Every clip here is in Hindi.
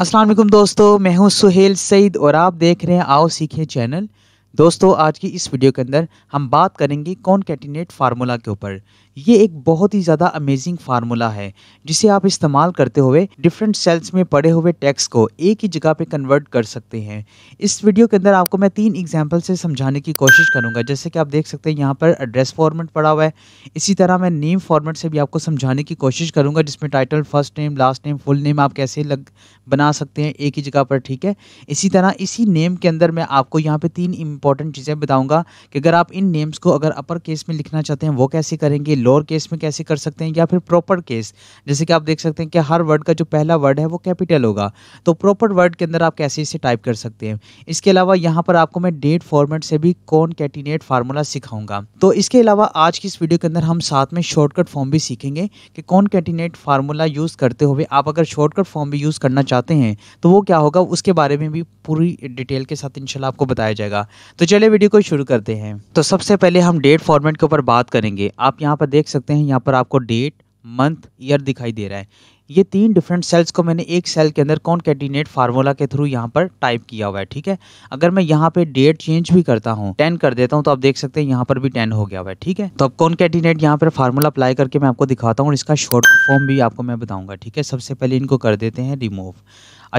अस्सलाम वालेकुम दोस्तों मैं हूं सुहेल सईद और आप देख रहे हैं आओ सीखें चैनल दोस्तों आज की इस वीडियो के अंदर हम बात करेंगे कॉन्केटिनेट फार्मूला के ऊपर ये एक बहुत ही ज़्यादा अमेजिंग फार्मूला है जिसे आप इस्तेमाल करते हुए डिफरेंट सेल्स में पड़े हुए टैक्स को एक ही जगह पे कन्वर्ट कर सकते हैं इस वीडियो के अंदर आपको मैं तीन एग्जाम्पल से समझाने की कोशिश करूँगा जैसे कि आप देख सकते हैं यहाँ पर एड्रेस फॉर्मेट पड़ा हुआ है इसी तरह मैं नेम फॉर्मेट से भी आपको समझाने की कोशिश करूँगा जिसमें title first name last name full name आप कैसे लग बना सकते हैं एक ही जगह पर ठीक है इसी तरह इसी नेम के अंदर मैं आपको यहाँ पर तीन इंपॉर्टेंट चीज़ें बताऊँगा कि अगर आप इन नेम्स को अगर अपर केस में लिखना चाहते हैं वो कैसे करेंगे लोअर केस में कैसे कर सकते हैं या फिर प्रॉपर केस जैसे कि आप देख सकते हैं कि हर वर्ड का जो पहला वर्ड है वो कैपिटल होगा तो प्रॉपर वर्ड के अंदर आप कैसे इसे टाइप कर सकते हैं इसके अलावा यहाँ पर आपको मैं डेट फॉर्मेट से भी कौन कैटिनेट फार्मूला सिखाऊंगा तो इसके अलावा आज की इस वीडियो के अंदर हम साथ में शॉर्टकट फॉर्म भी सीखेंगे कि कौन कैटिनेट फार्मूला यूज़ करते हुए आप अगर शॉर्टकट फॉर्म भी यूज़ करना चाहते हैं तो वो क्या होगा उसके बारे में भी पूरी डिटेल के साथ इनशाला आपको बताया जाएगा तो चलिए वीडियो को शुरू करते हैं तो सबसे पहले हम डेट फॉर्मेट के ऊपर बात करेंगे आप यहाँ पर देख सकते हैं यहाँ पर आपको डेट मंथ ईयर दिखाई दे रहा है ये तीन डिफरेंट सेल्स को मैंने एक सेल के अंदर कौन कैंडिनेट फार्मूला के थ्रू यहाँ पर टाइप किया हुआ है ठीक है अगर मैं यहाँ पे डेट चेंज भी करता हूँ टेन कर देता हूँ तो आप देख सकते हैं यहाँ पर भी टेन हो गया हुआ है ठीक है तो अब कौन कैंडिनेट यहाँ पर फार्मूला अप्लाई करके मैं आपको दिखाता हूँ इसका शॉर्ट फॉर्म भी आपको मैं बताऊँगा ठीक है सबसे पहले इनको कर देते हैं रिमूव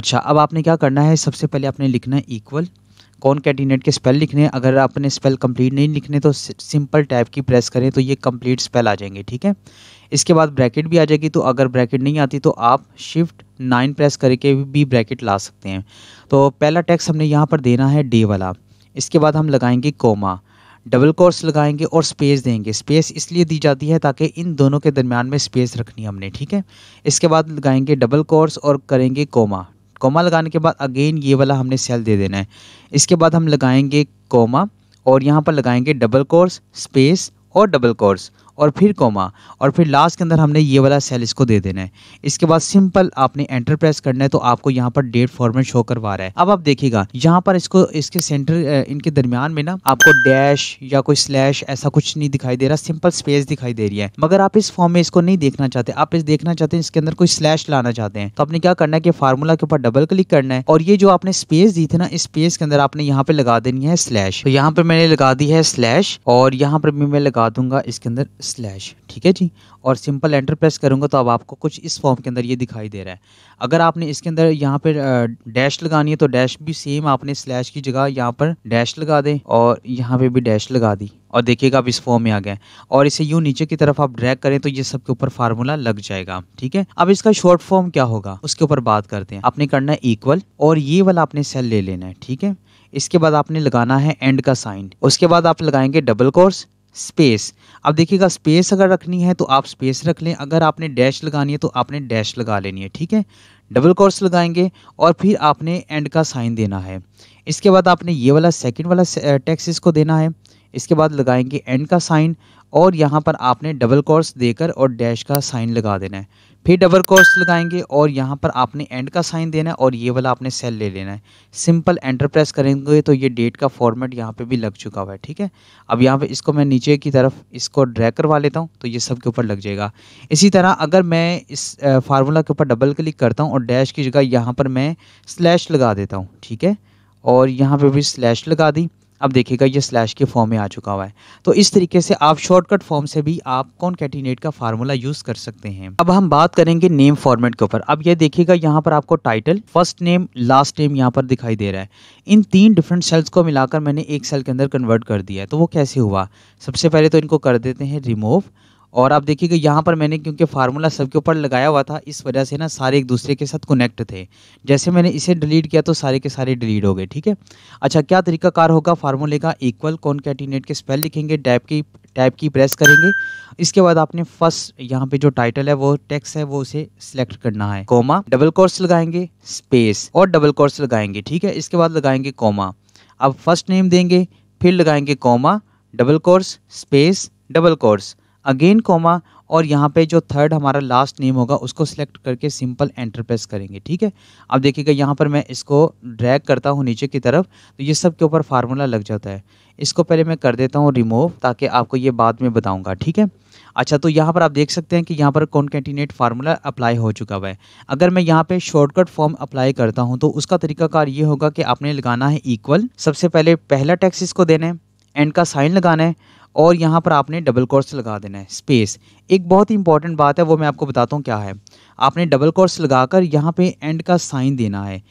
अच्छा अब आपने क्या करना है सबसे पहले आपने लिखना है इक्वल कौन कैंडिडेट के स्पेल लिखने हैं अगर आपने स्पेल कंप्लीट नहीं लिखने तो सिंपल टैब की प्रेस करें तो ये कंप्लीट स्पेल आ जाएंगे ठीक है इसके बाद ब्रैकेट भी आ जाएगी तो अगर ब्रैकेट नहीं आती तो आप शिफ्ट नाइन प्रेस करके भी ब्रैकेट ला सकते हैं तो पहला टैक्स हमने यहाँ पर देना है डे वाला इसके बाद हम लगाएंगे कोमा डबल कोर्स लगाएंगे और स्पेस देंगे स्पेस इसलिए दी जाती है ताकि इन दोनों के दरमियान में स्पेस रखनी हमने ठीक है इसके बाद लगाएंगे डबल कोर्स और करेंगे कोमा कोमा लगाने के बाद अगेन ये वाला हमने सेल दे देना है इसके बाद हम लगाएंगे कोमा और यहाँ पर लगाएंगे डबल कोर्स स्पेस और डबल कोर्स और फिर कॉमा और फिर लास्ट के अंदर हमने ये वाला सेल इसको दे देना है इसके बाद सिंपल आपने एंटर प्रेस करना है तो आपको यहाँ पर डेट फॉर्मेट शो करवा रहा है अब आप देखिएगा यहाँ पर इसको इसके सेंटर इनके दरमियान में ना आपको डैश या कोई स्लैश ऐसा कुछ नहीं दिखाई दे रहा सिंपल स्पेस दिखाई दे रही है मगर आप इस फॉर्म में इसको नहीं देखना चाहते आप इस देखना चाहते हैं इसके अंदर कोई स्लैश लाना चाहते हैं तो आपने क्या करना है कि फार्मूला के ऊपर डबल क्लिक करना है और ये जो आपने स्पेस दी थी ना इस स्पेस के अंदर आपने यहाँ पे लगा देनी है स्लैश तो यहाँ पर मैंने लगा दी है स्लैश और यहाँ पर भी मैं लगा दूंगा इसके अंदर स्लैश ठीक है जी और सिंपल एंटर प्रेस करूँगा तो अब आपको कुछ इस फॉर्म के अंदर ये दिखाई दे रहा है अगर आपने इसके अंदर यहाँ पर डैश लगानी है तो डैश भी सेम आपने स्लैश की जगह यहाँ पर डैश लगा दें और यहाँ पे भी डैश लगा दी और देखिएगा आप इस फॉर्म में आ गए और इसे यूँ नीचे की तरफ आप ड्रैग करें तो ये सबके ऊपर फार्मूला लग जाएगा ठीक है अब इसका शॉर्ट फॉर्म क्या होगा उसके ऊपर बात करते हैं आपने करना है इक्वल और ये वाला आपने सेल ले लेना है ठीक है इसके बाद आपने लगाना है एंड का साइन उसके बाद आप लगाएंगे डबल कोर्स स्पेस अब देखिएगा स्पेस अगर रखनी है तो आप स्पेस रख लें अगर आपने डैश लगानी है तो आपने डैश लगा लेनी है ठीक है डबल कोर्स लगाएंगे और फिर आपने एंड का साइन देना है इसके बाद आपने ये वाला सेकंड वाला टैक्स uh, इसको देना है इसके बाद लगाएंगे एंड का साइन और यहाँ पर आपने डबल कोर्स देकर और डैश का साइन लगा देना है फिर डबल कोर्स लगाएंगे और यहाँ पर आपने एंड का साइन देना है और ये वाला आपने सेल ले लेना है सिंपल एंटर प्रेस करेंगे तो ये डेट का फॉर्मेट यहाँ पे भी लग चुका हुआ है ठीक है अब यहाँ पे इसको मैं नीचे की तरफ इसको ड्रैग करवा लेता हूँ तो ये सब के ऊपर लग जाएगा इसी तरह अगर मैं इस फार्मूला के ऊपर डबल क्लिक करता हूँ और डैश की जगह यहाँ पर मैं स्लैश लगा देता हूँ ठीक है और यहाँ पर भी स्लैश लगा दी अब देखिएगा ये स्लैश के फॉर्म में आ चुका हुआ है तो इस तरीके से आप शॉर्टकट फॉर्म से भी आप कौन कैटिनेट का फार्मूला यूज़ कर सकते हैं अब हम बात करेंगे नेम फॉर्मेट के ऊपर अब ये देखिएगा यहाँ पर आपको title first name last name यहाँ पर दिखाई दे रहा है इन तीन डिफरेंट सेल्स को मिलाकर मैंने एक सेल के अंदर कन्वर्ट कर दिया है तो वो कैसे हुआ सबसे पहले तो इनको कर देते हैं रिमूव और आप देखिएगा यहाँ पर मैंने क्योंकि फार्मूला सबके ऊपर लगाया हुआ था इस वजह से ना सारे एक दूसरे के साथ कनेक्ट थे जैसे मैंने इसे डिलीट किया तो सारे के सारे डिलीट हो गए ठीक है अच्छा क्या तरीकाकार होगा फार्मूले का इक्वल कौन कैटिनेट के स्पेल लिखेंगे टैप की टैप की प्रेस करेंगे इसके बाद आपने फर्स्ट यहाँ पे जो टाइटल है वो टेक्स्ट है वो उसे सिलेक्ट करना है कोमा डबल कोर्स लगाएंगे स्पेस और डबल कोर्स लगाएंगे ठीक है इसके बाद लगाएंगे कोमा अब फर्स्ट नेम देंगे फिर लगाएंगे comma double quotes space double quotes again comma और यहाँ पे जो थर्ड हमारा लास्ट नेम होगा उसको सिलेक्ट करके सिंपल एंटर प्रेस करेंगे ठीक है अब देखिएगा यहाँ पर मैं इसको ड्रैग करता हूँ नीचे की तरफ तो ये सब के ऊपर फार्मूला लग जाता है इसको पहले मैं कर देता हूँ रिमूव ताकि आपको ये बाद में बताऊँगा ठीक है अच्छा तो यहाँ पर आप देख सकते हैं कि यहाँ पर कॉन्केंटिनेट फार्मूला अप्लाई हो चुका हुआ है अगर मैं यहाँ पे शॉर्टकट फॉर्म अप्लाई करता हूँ तो उसका तरीकाकार ये होगा कि आपने लगाना है इक्वल सबसे पहले पहला टैक्स इसको देना है एंड का साइन लगाना है और यहाँ पर आपने डबल कोर्स लगा देना है स्पेस एक बहुत ही इंपॉर्टेंट बात है वो मैं आपको बताता हूँ क्या है आपने डबल कोर्स लगाकर यहाँ पे एंड का साइन देना है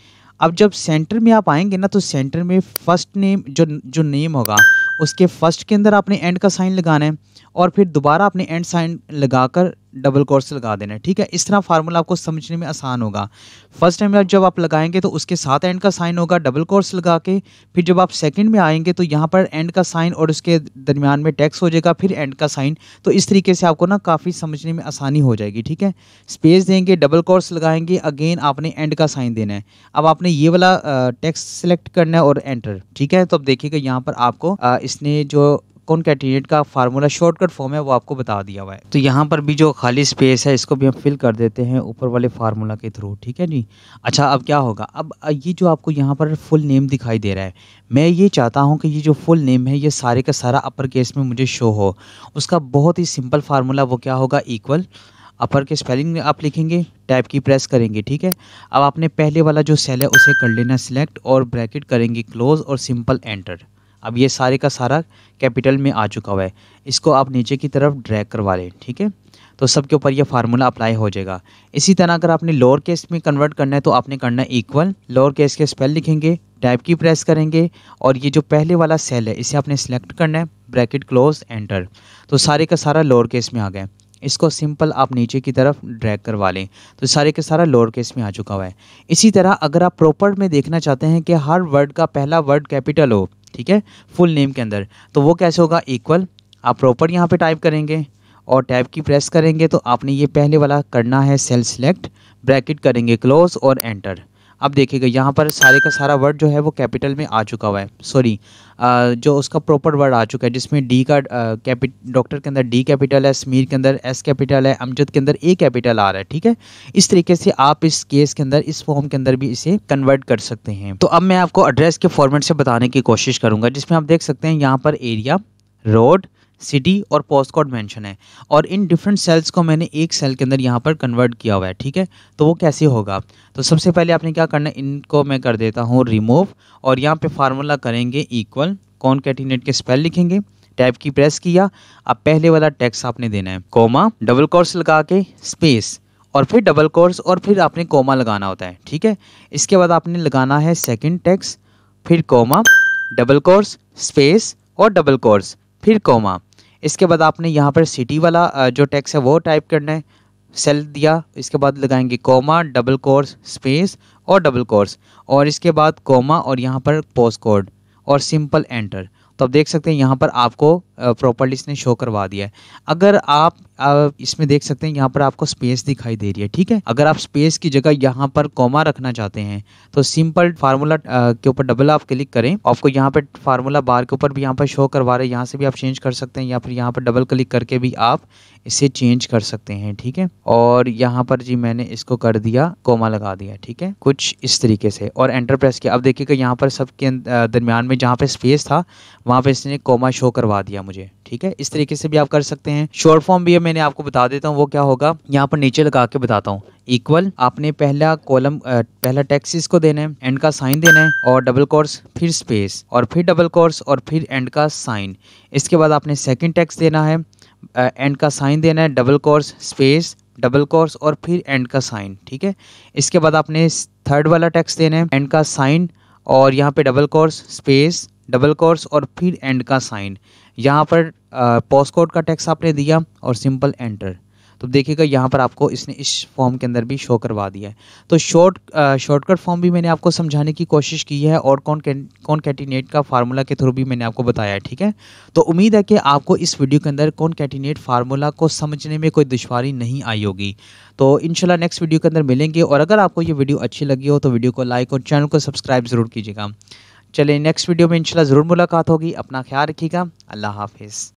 अब जब सेंटर में आप आएंगे ना तो सेंटर में फर्स्ट नेम जो जो नेम होगा उसके फर्स्ट के अंदर आपने एंड का साइन लगाना है और फिर दोबारा आपने एंड साइन लगाकर डबल कोर्स लगा देना है ठीक है इस तरह फार्मूला आपको समझने में आसान होगा फर्स्ट टाइम जब आप लगाएंगे तो उसके साथ एंड का साइन होगा डबल कोर्स लगा के फिर जब आप सेकंड में आएंगे तो यहाँ पर एंड का साइन और उसके दरमियान में टैक्स हो जाएगा फिर एंड का साइन तो इस तरीके से आपको ना काफ़ी समझने में आसानी हो जाएगी ठीक है स्पेस देंगे डबल कोर्स लगाएंगे अगेन आपने एंड का साइन देना है अब आपने ये वाला टैक्स सेलेक्ट करना है और एंटर ठीक है तो अब देखिएगा यहाँ पर आपको इसने जो कॉन्केटिनेट का फार्मूला शॉर्टकट फॉर्म है वो आपको बता दिया हुआ है तो यहाँ पर भी जो खाली स्पेस है इसको भी हम फिल कर देते हैं ऊपर वाले फार्मूला के थ्रू ठीक है जी अच्छा अब क्या होगा अब ये जो आपको यहाँ पर फुल नेम दिखाई दे रहा है मैं ये चाहता हूँ कि ये जो फुल नेम है ये सारे का सारा अपर केस में मुझे शो हो उसका बहुत ही सिंपल फार्मूला वो क्या होगा इक्वल अपर के स्पेलिंग आप लिखेंगे टाइप की प्रेस करेंगे ठीक है अब आपने पहले वाला जो सेल है उसे कर लेना सिलेक्ट और ब्रैकेट करेंगे क्लोज और सिंपल एंटर अब ये सारे का सारा कैपिटल में आ चुका हुआ है इसको आप नीचे की तरफ ड्रैग करवा लें ठीक है तो सबके ऊपर ये फार्मूला अप्लाई हो जाएगा इसी तरह अगर आपने लोअर केस में कन्वर्ट करना है तो आपने करना है इक्वल लोअर केस के स्पेल लिखेंगे टाइप की प्रेस करेंगे और ये जो पहले वाला सेल है इसे आपने सेलेक्ट करना है ब्रैकेट क्लोज एंटर तो सारे का सारा लोअर केस में आ गया इसको सिंपल आप नीचे की तरफ ड्रैग करवा लें तो सारे के सारा लोअर केस में आ चुका हुआ है इसी तरह अगर आप प्रॉपर में देखना चाहते हैं कि हर वर्ड का पहला वर्ड कैपिटल हो ठीक है फुल नेम के अंदर तो वो कैसे होगा इक्वल आप प्रॉपर यहाँ पे टाइप करेंगे और टैब की प्रेस करेंगे तो आपने ये पहले वाला करना है सेल सिलेक्ट ब्रैकेट करेंगे क्लोज और एंटर अब देखिएगा यहाँ पर सारे का सारा वर्ड जो है वो कैपिटल में आ चुका हुआ है सॉरी जो उसका प्रॉपर वर्ड आ चुका है जिसमें डी का कैपिट डॉक्टर के अंदर डी कैपिटल है समीर के अंदर एस कैपिटल है अमजद के अंदर ए कैपिटल आ रहा है ठीक है इस तरीके से आप इस केस के अंदर इस फॉर्म के अंदर भी इसे कन्वर्ट कर सकते हैं तो अब मैं आपको एड्रेस के फॉर्मेट से बताने की कोशिश करूँगा जिसमें आप देख सकते हैं यहाँ पर एरिया रोड सिटी और पोस्ट कोड मैंशन है और इन डिफरेंट सेल्स को मैंने एक सेल के अंदर यहाँ पर कन्वर्ट किया हुआ है ठीक है तो वो कैसे होगा तो सबसे पहले आपने क्या करना है इनको मैं कर देता हूँ रिमूव और यहाँ पर फार्मूला करेंगे इक्वल कौन कैटिनेट के स्पेल लिखेंगे टैब की प्रेस किया अब पहले वाला टैक्स आपने देना है कोमा डबल कोर्स लगा के स्पेस और फिर डबल कोर्स और फिर आपने कोमा लगाना होता है ठीक है इसके बाद आपने लगाना है सेकंड टैक्स फिर कोमा डबल कोर्स स्पेस और डबल कोर्स फिर कोमा इसके बाद आपने यहाँ पर सिटी वाला जो टैक्स है वो टाइप करना है सेल दिया इसके बाद लगाएंगे कोमा डबल कोर्स स्पेस और डबल कोर्स और इसके बाद कोमा और यहाँ पर पोस्ट कोड और सिंपल एंटर तो आप देख सकते हैं यहाँ पर आपको प्रॉपर्टीज इसने शो करवा दिया है अगर आप आप इसमें देख सकते हैं यहाँ पर आपको स्पेस दिखाई दे रही है ठीक है अगर आप स्पेस की जगह यहाँ पर कॉमा रखना चाहते हैं तो सिंपल फार्मूला के ऊपर डबल आप क्लिक करें आपको यहाँ पर फार्मूला बार के ऊपर भी यहाँ पर शो करवा रहे हैं यहाँ से भी आप चेंज कर सकते हैं या फिर यहाँ पर डबल क्लिक करके भी आप इसे चेंज कर सकते हैं ठीक है और यहाँ पर जी मैंने इसको कर दिया कोमा लगा दिया ठीक है कुछ इस तरीके से और एंटर प्रेस किया अब देखिएगा यहाँ पर सबके दरमियान में जहाँ पे स्पेस था वहाँ पे इसने कोमा शो करवा दिया मुझे ठीक है इस तरीके से भी आप कर सकते हैं शॉर्ट फॉर्म भी मैंने आपको बता देता हूँ वो क्या होगा यहाँ पर नीचे लगा के बताता हूँ इक्वल आपने पहला कॉलम पहला टैक्स इसको देना है एंड का साइन देना है और डबल कोर्स फिर स्पेस और फिर डबल कोर्स और फिर एंड का साइन इसके बाद आपने सेकंड टैक्स देना है एंड का साइन देना है double quotes space double quotes और फिर एंड का साइन ठीक है इसके बाद आपने थर्ड वाला टैक्स देना है एंड का साइन और यहाँ पे double quotes space double quotes और फिर एंड का साइन यहाँ पर पोस्ट कोड का टैक्स आपने दिया और सिंपल एंटर तो देखिएगा यहाँ पर आपको इसने इस फॉर्म के अंदर भी शो करवा दिया है तो शॉर्ट शॉर्टकट फॉर्म भी मैंने आपको समझाने की कोशिश की है और कौन कौन कैटिनेट का फार्मूला के थ्रू भी मैंने आपको बताया है ठीक है तो उम्मीद है कि आपको इस वीडियो के अंदर कौन कैटिनेट फार्मूला को समझने में कोई दुशारी नहीं आई होगी तो इनशाला नेक्स्ट वीडियो के अंदर मिलेंगे और अगर आपको ये वीडियो अच्छी लगी हो तो वीडियो को लाइक और चैनल को सब्सक्राइब ज़रूर कीजिएगा चलिए नेक्स्ट वीडियो में इंशाल्लाह ज़रूर मुलाकात होगी अपना ख्याल रखिएगा अल्लाह हाफिज़